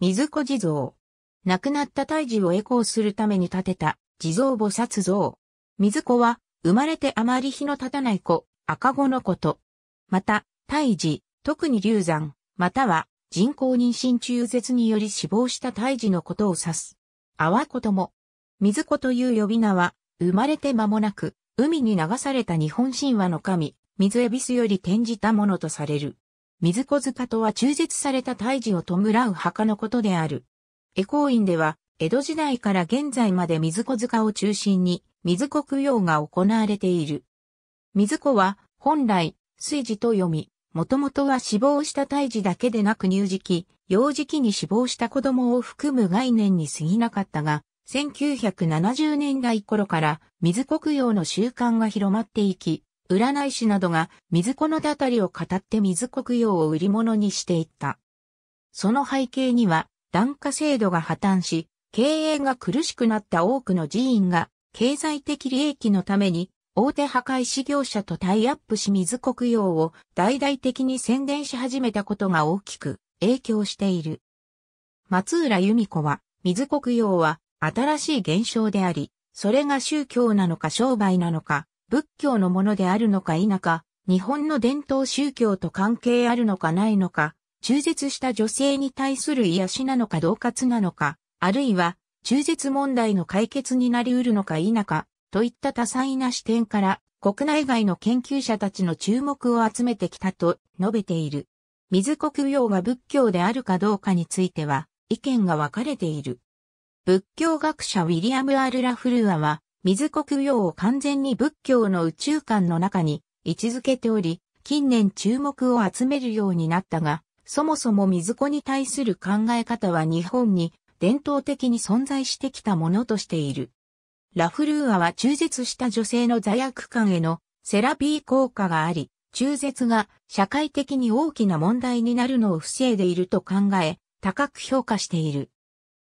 水子地蔵。亡くなった胎児を栄光するために建てた地蔵菩薩像。水子は生まれてあまり日の立たない子、赤子のこと。また、胎児、特に流産、または人工妊娠中絶により死亡した胎児のことを指す。阿波子とも。水子という呼び名は、生まれて間もなく、海に流された日本神話の神、水恵比寿より転じたものとされる。水小塚とは中絶された胎児を弔う墓のことである。恵光院では、江戸時代から現在まで水小塚を中心に、水子供養が行われている。水子は、本来、水児と読み、もともとは死亡した胎児だけでなく乳児期、幼児期に死亡した子供を含む概念に過ぎなかったが、1970年代頃から水国用の習慣が広まっていき、占い師などが水子のたたりを語って水子供養を売り物にしていった。その背景には、檀家制度が破綻し、経営が苦しくなった多くの寺院が、経済的利益のために、大手破壊事業者とタイアップし水子供養を大々的に宣伝し始めたことが大きく影響している。松浦由美子は、水子供養は新しい現象であり、それが宗教なのか商売なのか、仏教のものであるのか否か、日本の伝統宗教と関係あるのかないのか、中絶した女性に対する癒しなのかかつなのか、あるいは中絶問題の解決になり得るのか否か、といった多彩な視点から国内外の研究者たちの注目を集めてきたと述べている。水国供が仏教であるかどうかについては意見が分かれている。仏教学者ウィリアム・アール・ラフルアは水国用を完全に仏教の宇宙観の中に位置づけており、近年注目を集めるようになったが、そもそも水子に対する考え方は日本に伝統的に存在してきたものとしている。ラフルーアは中絶した女性の罪悪感へのセラピー効果があり、中絶が社会的に大きな問題になるのを防いでいると考え、高く評価している。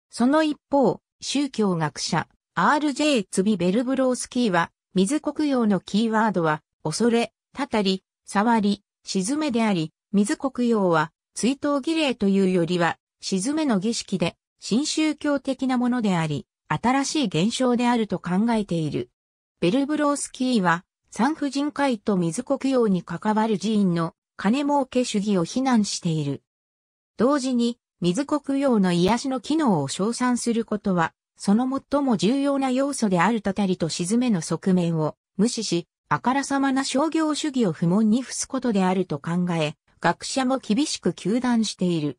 その一方、宗教学者、RJ つびベルブロースキーは、水国用のキーワードは、恐れ、たたり、触り、沈めであり、水国用は、追悼儀礼というよりは、沈めの儀式で、新宗教的なものであり、新しい現象であると考えている。ベルブロースキーは、産婦人会と水国用に関わる寺院の金儲け主義を非難している。同時に、水国用の癒しの機能を称賛することは、その最も重要な要素であるたたりと沈めの側面を無視し、あからさまな商業主義を不問に付すことであると考え、学者も厳しく求断している。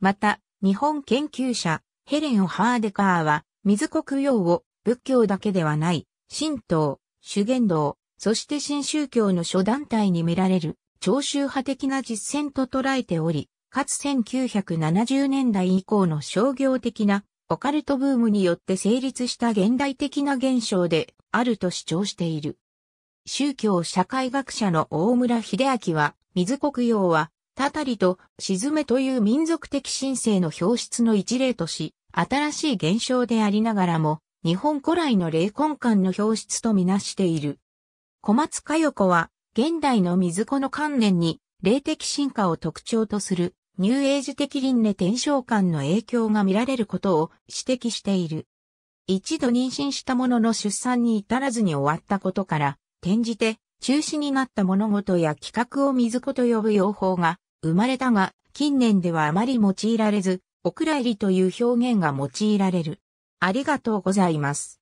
また、日本研究者、ヘレン・ハーデカーは、水国用を仏教だけではない、神道、主言道、そして新宗教の諸団体に見られる、長州派的な実践と捉えており、かつ1970年代以降の商業的なオカルトブームによって成立した現代的な現象であると主張している。宗教社会学者の大村秀明は、水国用は、たたりと、沈めという民族的神聖の表出の一例とし、新しい現象でありながらも、日本古来の霊魂観の表出とみなしている。小松佳代子は、現代の水子の観念に、霊的進化を特徴とするニューエイジ的輪廻転生観の影響が見られることを指摘している。一度妊娠したものの出産に至らずに終わったことから、転じて中止になった物事や企画を水子と呼ぶ用法が生まれたが、近年ではあまり用いられず、お蔵入りという表現が用いられる。ありがとうございます。